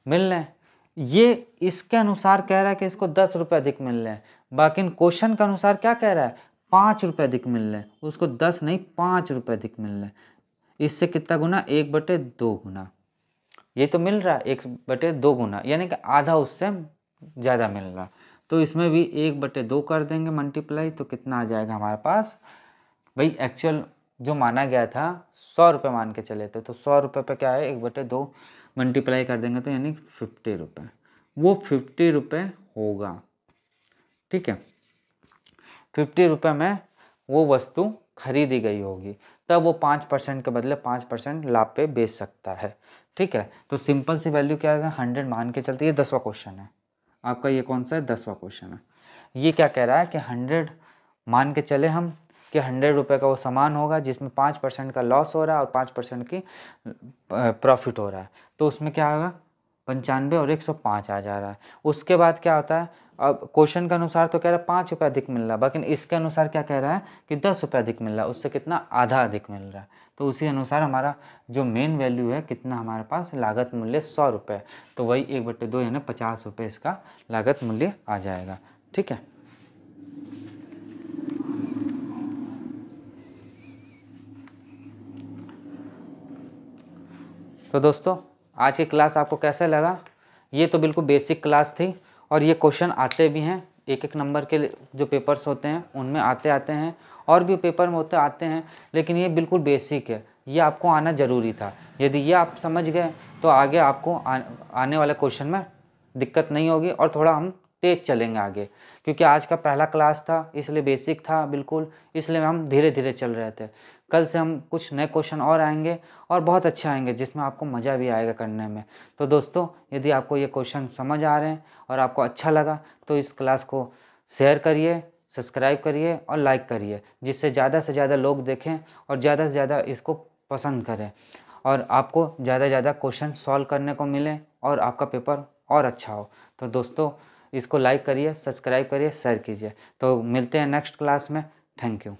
मिल रहे हैं ये इसके अनुसार कह रहा है कि इसको दस रुपये अधिक मिल रहे हैं बाकी क्वेश्चन के अनुसार क्या कह रहा है पाँच रुपये अधिक मिल रहे हैं उसको दस नहीं पाँच रुपये अधिक मिल रहे हैं इससे कितना गुना एक बटे दो गुना ये तो मिल रहा है एक बटे दो गुना यानी कि आधा उससे ज़्यादा मिल रहा तो इसमें भी एक बटे दो कर देंगे मल्टीप्लाई तो कितना आ जाएगा हमारे पास भाई एक्चुअल जो माना गया था सौ रुपये मान के चले थे तो सौ रुपये पर क्या है एक बटे दो मल्टीप्लाई कर देंगे तो यानी फिफ्टी रुपये वो फिफ्टी रुपये होगा ठीक है फिफ्टी रुपये में वो वस्तु खरीदी गई होगी तब वो पाँच परसेंट के बदले पाँच परसेंट लाभ पे बेच सकता है ठीक है तो सिंपल सी वैल्यू क्या है हंड्रेड मान के चलती है दसवा क्वेश्चन है आपका ये कौन सा है दसवा क्वेश्चन है ये क्या कह रहा है कि हंड्रेड मान के चले हम कि हंड्रेड रुपये का वो सामान होगा जिसमें पाँच परसेंट का लॉस हो रहा है और पाँच परसेंट की प्रॉफिट हो रहा है तो उसमें क्या होगा पंचानवे और एक सौ पाँच आ जा रहा है उसके बाद क्या होता है अब क्वेश्चन के अनुसार तो कह रहा है पाँच रुपये अधिक मिल रहा है लेकिन इसके अनुसार क्या कह रहा है कि दस रुपये अधिक मिल रहा है उससे कितना आधा अधिक मिल रहा है तो उसी अनुसार हमारा जो मेन वैल्यू है कितना हमारे पास लागत मूल्य सौ रुपये तो वही एक बट्टे दो यानी पचास रुपये इसका लागत मूल्य आ जाएगा ठीक है तो दोस्तों आज की क्लास आपको कैसे लगा ये तो बिल्कुल बेसिक क्लास थी और ये क्वेश्चन आते भी हैं एक एक नंबर के जो पेपर्स होते हैं उनमें आते आते हैं और भी पेपर में होते आते हैं लेकिन ये बिल्कुल बेसिक है ये आपको आना ज़रूरी था यदि ये आप समझ गए तो आगे आपको आ, आने वाले क्वेश्चन में दिक्कत नहीं होगी और थोड़ा हम तेज़ चलेंगे आगे क्योंकि आज का पहला क्लास था इसलिए बेसिक था बिल्कुल इसलिए हम धीरे धीरे चल रहे थे कल से हम कुछ नए क्वेश्चन और आएंगे और बहुत अच्छे आएंगे जिसमें आपको मज़ा भी आएगा करने में तो दोस्तों यदि आपको ये क्वेश्चन समझ आ रहे हैं और आपको अच्छा लगा तो इस क्लास को शेयर करिए सब्सक्राइब करिए और लाइक करिए जिससे ज़्यादा से ज़्यादा लोग देखें और ज़्यादा से ज़्यादा इसको पसंद करें और आपको ज़्यादा से ज़्यादा क्वेश्चन सॉल्व करने को मिले और आपका पेपर और अच्छा हो तो दोस्तों इसको लाइक करिए सब्सक्राइब करिए शेयर कीजिए तो मिलते हैं नेक्स्ट क्लास में थैंक यू